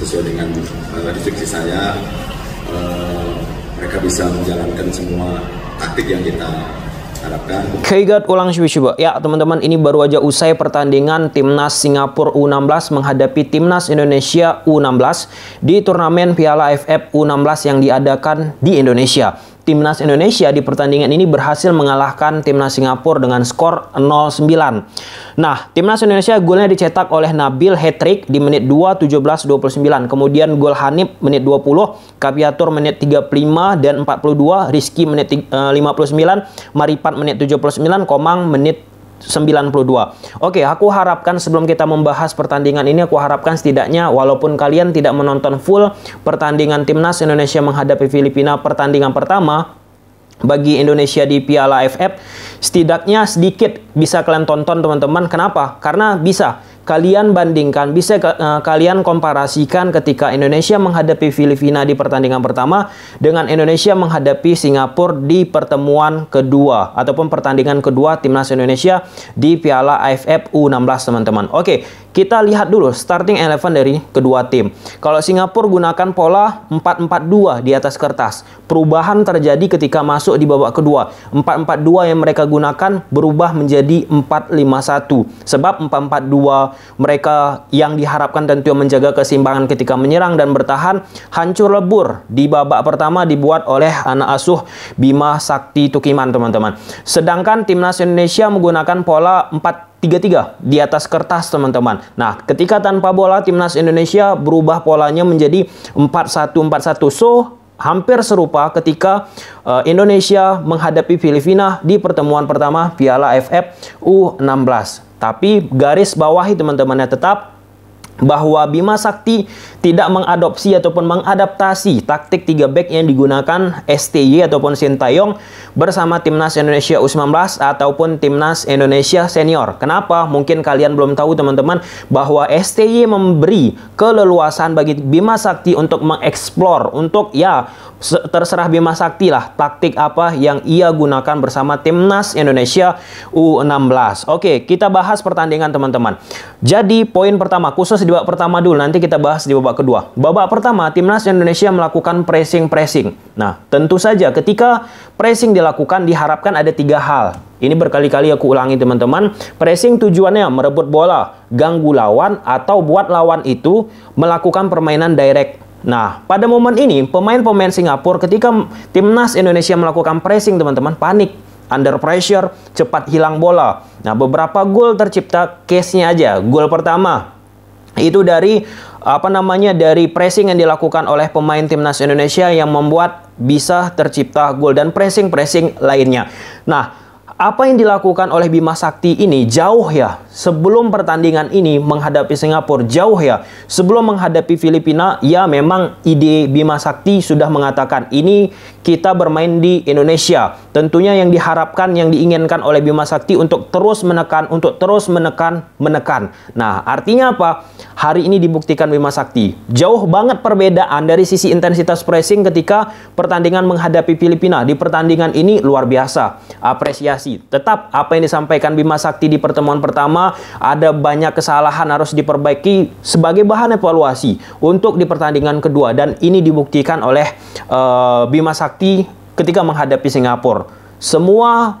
sesuai dengan prediksi eh, restriksi saya eh, mereka bisa menjalankan semua taktik yang kita harapkan. Hey God, ulang coba. Ya teman-teman ini baru aja usai pertandingan timnas Singapura U16 menghadapi timnas Indonesia U16 di turnamen Piala AFF U16 yang diadakan di Indonesia timnas Indonesia di pertandingan ini berhasil mengalahkan timnas Singapura dengan skor 0-9. Nah, timnas Indonesia golnya dicetak oleh Nabil Hetrik di menit 2, 17, 29. Kemudian gol Hanif menit 20, Kapiatur menit 35 dan 42, Rizky menit 59, eh, Maripat menit 79, Komang menit 92. Oke, aku harapkan sebelum kita membahas pertandingan ini, aku harapkan setidaknya walaupun kalian tidak menonton full pertandingan timnas Indonesia menghadapi Filipina pertandingan pertama, bagi Indonesia di Piala AFF setidaknya sedikit bisa kalian tonton teman-teman. Kenapa? Karena bisa kalian bandingkan, bisa uh, kalian komparasikan ketika Indonesia menghadapi Filipina di pertandingan pertama dengan Indonesia menghadapi Singapura di pertemuan kedua ataupun pertandingan kedua timnas Indonesia di Piala AFF U16 teman-teman. Oke, kita lihat dulu starting eleven dari kedua tim. Kalau Singapura gunakan pola 4-4-2 di atas kertas. Perubahan terjadi ketika masuk di babak kedua. 4-4-2 yang mereka gunakan berubah menjadi 4-5-1. Sebab 4-4-2 mereka yang diharapkan tentu menjaga keseimbangan ketika menyerang dan bertahan hancur lebur di babak pertama dibuat oleh anak asuh Bima Sakti Tukiman teman-teman. Sedangkan timnas Indonesia menggunakan pola 4 33 di atas kertas teman-teman. Nah, ketika tanpa bola timnas Indonesia berubah polanya menjadi 4-1-4-1. So, hampir serupa ketika uh, Indonesia menghadapi Filipina di pertemuan pertama Piala AFF U16. Tapi garis bawahi teman-temannya tetap bahwa Bima Sakti tidak mengadopsi ataupun mengadaptasi taktik 3 back yang digunakan STY ataupun Sintayong bersama timnas Indonesia U19 ataupun timnas Indonesia senior. Kenapa? Mungkin kalian belum tahu teman-teman bahwa STY memberi keleluasan bagi Bima Sakti untuk mengeksplor untuk ya terserah Bima Sakti lah taktik apa yang ia gunakan bersama timnas Indonesia U16. Oke, kita bahas pertandingan teman-teman. Jadi poin pertama khusus di babak pertama dulu nanti kita bahas di babak babak kedua. Babak pertama, timnas Indonesia melakukan pressing-pressing. Nah, tentu saja ketika pressing dilakukan diharapkan ada tiga hal. Ini berkali-kali aku ulangi teman-teman. Pressing tujuannya merebut bola, ganggu lawan, atau buat lawan itu melakukan permainan direct. Nah, pada momen ini pemain-pemain Singapura ketika timnas Indonesia melakukan pressing teman-teman panik under pressure, cepat hilang bola. Nah, beberapa gol tercipta case-nya aja. Gol pertama itu dari apa namanya dari pressing yang dilakukan oleh pemain timnas Indonesia yang membuat bisa tercipta gol dan pressing-pressing lainnya. Nah, apa yang dilakukan oleh Bima Sakti ini jauh ya sebelum pertandingan ini menghadapi Singapura jauh ya sebelum menghadapi Filipina ya memang ide Bima Sakti sudah mengatakan ini kita bermain di Indonesia tentunya yang diharapkan yang diinginkan oleh Bima Sakti untuk terus menekan untuk terus menekan menekan nah artinya apa hari ini dibuktikan Bima Sakti jauh banget perbedaan dari sisi intensitas pressing ketika pertandingan menghadapi Filipina di pertandingan ini luar biasa apresiasi Tetap apa yang disampaikan Bima Sakti di pertemuan pertama ada banyak kesalahan harus diperbaiki sebagai bahan evaluasi untuk di pertandingan kedua dan ini dibuktikan oleh uh, Bima Sakti ketika menghadapi Singapura. Semua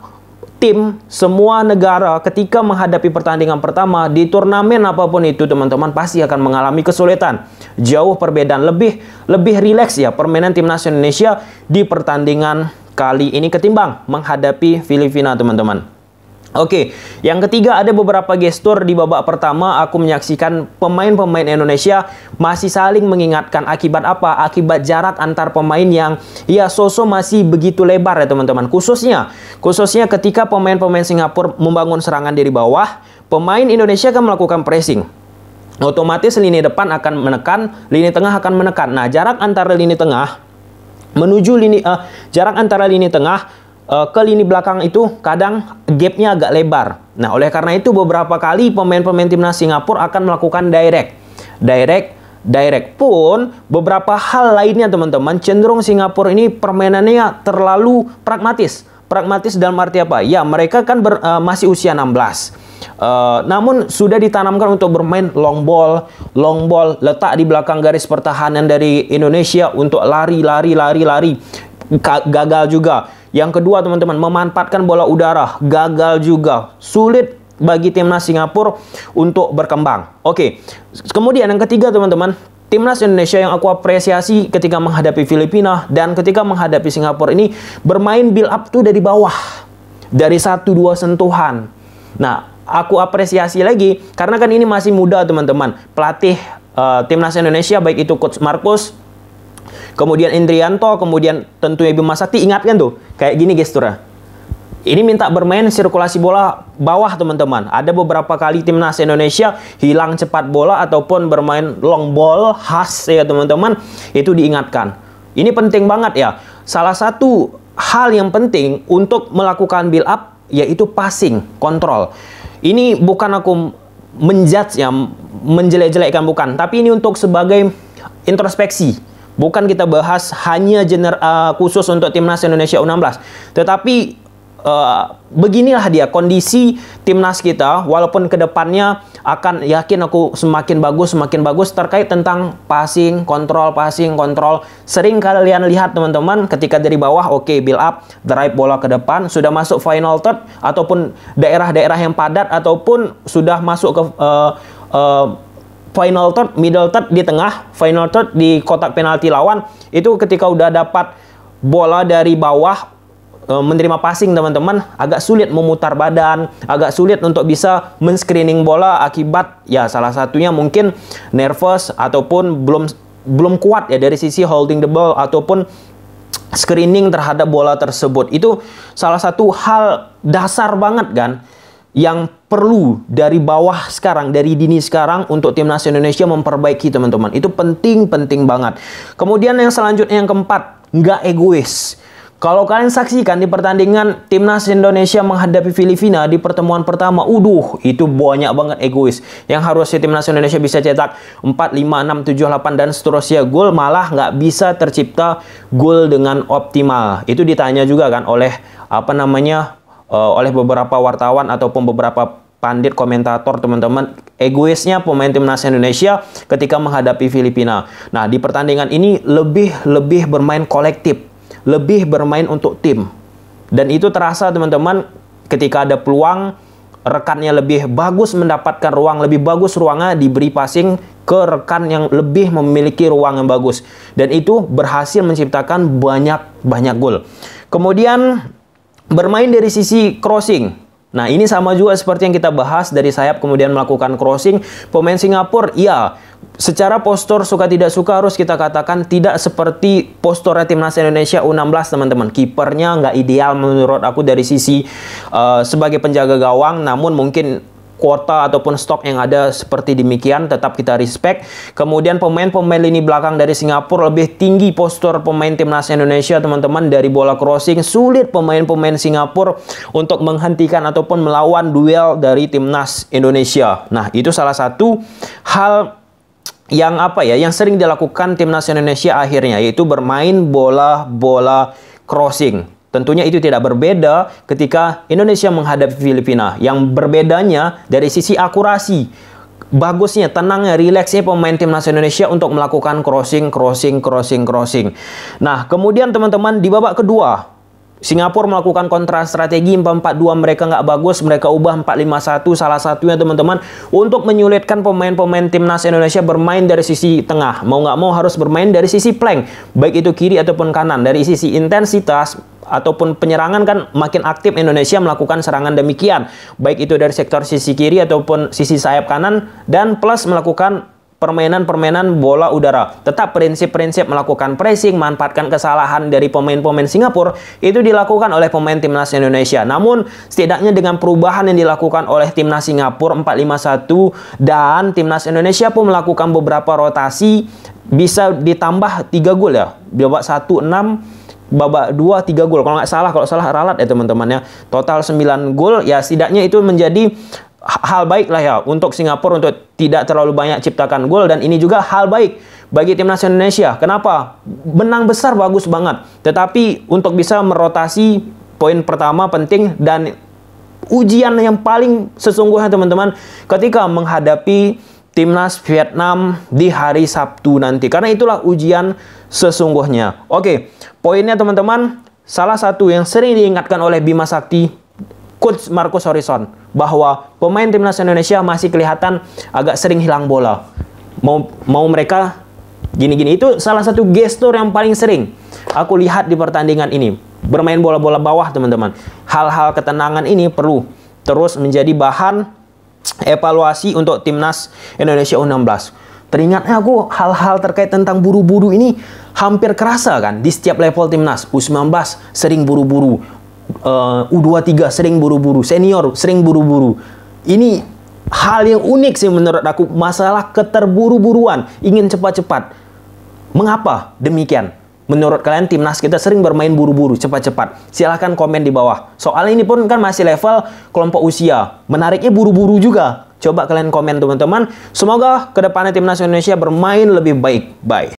tim, semua negara ketika menghadapi pertandingan pertama di turnamen apapun itu teman-teman pasti akan mengalami kesulitan. Jauh perbedaan lebih lebih rileks ya permainan timnas Indonesia di pertandingan kali ini ketimbang menghadapi Filipina teman-teman. Oke, yang ketiga ada beberapa gestur di babak pertama aku menyaksikan pemain-pemain Indonesia masih saling mengingatkan akibat apa? Akibat jarak antar pemain yang ya sosok masih begitu lebar ya teman-teman. Khususnya, khususnya ketika pemain-pemain Singapura membangun serangan dari bawah, pemain Indonesia akan melakukan pressing otomatis lini depan akan menekan, lini tengah akan menekan. Nah, jarak antara lini tengah menuju lini uh, eh, jarak antara lini tengah uh, ke lini belakang itu kadang gapnya agak lebar. Nah, oleh karena itu beberapa kali pemain-pemain timnas Singapura akan melakukan direct. Direct direct pun beberapa hal lainnya teman-teman cenderung Singapura ini permainannya terlalu pragmatis Pragmatis dalam arti apa? Ya, mereka kan ber, uh, masih usia 16. Uh, eh, namun sudah ditanamkan untuk bermain long ball, long ball letak di belakang garis pertahanan dari Indonesia untuk lari, lari, lari, lari. gagal juga. Yang kedua teman-teman memanfaatkan bola udara, gagal juga. Sulit bagi timnas Singapura untuk berkembang. Oke. Okay. Kemudian yang ketiga teman-teman Timnas Indonesia yang aku apresiasi ketika menghadapi Filipina dan ketika menghadapi Singapura ini bermain build up tuh dari bawah. Dari satu dua sentuhan. Nah, aku apresiasi lagi karena kan ini masih muda teman-teman. Pelatih uh, Timnas Indonesia baik itu coach Markus kemudian Indrianto, kemudian tentunya Bima Sakti ingatkan tuh kayak gini gesturnya. Ini minta bermain sirkulasi bola bawah teman-teman. Ada beberapa kali timnas Indonesia hilang cepat bola ataupun bermain long ball khas ya teman-teman. Itu diingatkan. Ini penting banget ya. Salah satu hal yang penting untuk melakukan build up yaitu passing, kontrol. Ini bukan aku menjudge ya, menjelek-jelekkan bukan, tapi ini untuk sebagai introspeksi bukan kita bahas hanya gener, uh, eh, khusus untuk timnas Indonesia U16 tetapi uh, beginilah dia kondisi timnas kita walaupun kedepannya akan yakin aku semakin bagus semakin bagus terkait tentang passing kontrol passing kontrol sering kalian lihat teman-teman ketika dari bawah oke okay, build up drive bola ke depan sudah masuk final third ataupun daerah-daerah yang padat ataupun sudah masuk ke uh, uh, final third middle third di tengah final third di kotak penalti lawan itu ketika udah dapat bola dari bawah Eh, menerima passing teman-teman agak sulit memutar badan, agak sulit untuk bisa men-screening bola akibat ya salah satunya mungkin nervous ataupun belum belum kuat ya dari sisi holding the ball ataupun screening terhadap bola tersebut. Itu salah satu hal dasar banget kan yang perlu dari bawah sekarang, dari dini sekarang untuk timnas Indonesia memperbaiki teman-teman. Itu penting-penting banget. Kemudian yang selanjutnya yang keempat, nggak egois. Kalau kalian saksikan di pertandingan timnas Indonesia menghadapi Filipina di pertemuan pertama, uduh itu banyak banget egois. Yang harusnya timnas Indonesia bisa cetak 4, 5, 6, 7, 8 dan seterusnya gol malah nggak bisa tercipta gol dengan optimal. Itu ditanya juga kan oleh apa namanya uh, oleh beberapa wartawan ataupun beberapa pandit komentator teman-teman egoisnya pemain timnas Indonesia ketika menghadapi Filipina. Nah, di pertandingan ini lebih lebih bermain kolektif lebih bermain untuk tim. Dan itu terasa teman-teman ketika ada peluang rekannya lebih bagus mendapatkan ruang lebih bagus ruangnya diberi passing ke rekan yang lebih memiliki ruang yang bagus dan itu berhasil menciptakan banyak banyak gol. Kemudian bermain dari sisi crossing Nah, ini sama juga seperti yang kita bahas dari sayap kemudian melakukan crossing. Pemain Singapura, iya secara postur suka tidak suka harus kita katakan tidak seperti postur timnas Indonesia U16, teman-teman. Kipernya nggak ideal menurut aku dari sisi uh, sebagai penjaga gawang, namun mungkin kuota ataupun stok yang ada seperti demikian tetap kita respect. Kemudian pemain-pemain lini belakang dari Singapura lebih tinggi postur pemain timnas Indonesia teman-teman dari bola crossing sulit pemain-pemain Singapura untuk menghentikan ataupun melawan duel dari timnas Indonesia. Nah, itu salah satu hal yang apa ya yang sering dilakukan timnas Indonesia akhirnya yaitu bermain bola bola crossing Tentunya itu tidak berbeda ketika Indonesia menghadapi Filipina. Yang berbedanya dari sisi akurasi. Bagusnya, tenangnya, rileksnya pemain timnas Indonesia untuk melakukan crossing, crossing, crossing, crossing. Nah, kemudian teman-teman di babak kedua, Singapura melakukan kontra strategi 442 mereka nggak bagus mereka ubah 451 salah satunya teman-teman untuk menyulitkan pemain-pemain timnas Indonesia bermain dari sisi tengah mau nggak mau harus bermain dari sisi plank baik itu kiri ataupun kanan dari sisi intensitas ataupun penyerangan kan makin aktif Indonesia melakukan serangan demikian baik itu dari sektor sisi kiri ataupun sisi sayap kanan dan plus melakukan permainan-permainan bola udara. Tetap prinsip-prinsip melakukan pressing, manfaatkan kesalahan dari pemain-pemain Singapura itu dilakukan oleh pemain timnas Indonesia. Namun setidaknya dengan perubahan yang dilakukan oleh timnas Singapura 451 dan timnas Indonesia pun melakukan beberapa rotasi bisa ditambah 3 gol ya. Babak 1 6 babak 2 3 gol kalau nggak salah kalau salah ralat ya teman-teman ya total 9 gol ya setidaknya itu menjadi hal baik lah ya untuk Singapura untuk tidak terlalu banyak ciptakan gol dan ini juga hal baik bagi timnas Indonesia. Kenapa? Menang besar bagus banget. Tetapi untuk bisa merotasi poin pertama penting dan ujian yang paling sesungguhnya teman-teman ketika menghadapi timnas Vietnam di hari Sabtu nanti. Karena itulah ujian sesungguhnya. Oke, poinnya teman-teman Salah satu yang sering diingatkan oleh Bima Sakti coach Marcus Horison bahwa pemain timnas Indonesia masih kelihatan agak sering hilang bola. Mau mau mereka gini-gini itu salah satu gestur yang paling sering aku lihat di pertandingan ini. Bermain bola-bola bawah, teman-teman. Hal-hal ketenangan ini perlu terus menjadi bahan evaluasi untuk timnas Indonesia U16. Teringatnya aku hal-hal terkait tentang buru-buru ini hampir kerasa kan di setiap level timnas U19 sering buru-buru uh, U23 sering buru-buru, senior sering buru-buru. Ini hal yang unik sih menurut aku, masalah keterburu-buruan, ingin cepat-cepat. Mengapa demikian? Menurut kalian timnas kita sering bermain buru-buru, cepat-cepat. Silahkan komen di bawah. Soal ini pun kan masih level kelompok usia. Menariknya buru-buru juga. Coba kalian komen teman-teman. Semoga kedepannya timnas Indonesia bermain lebih baik. Bye.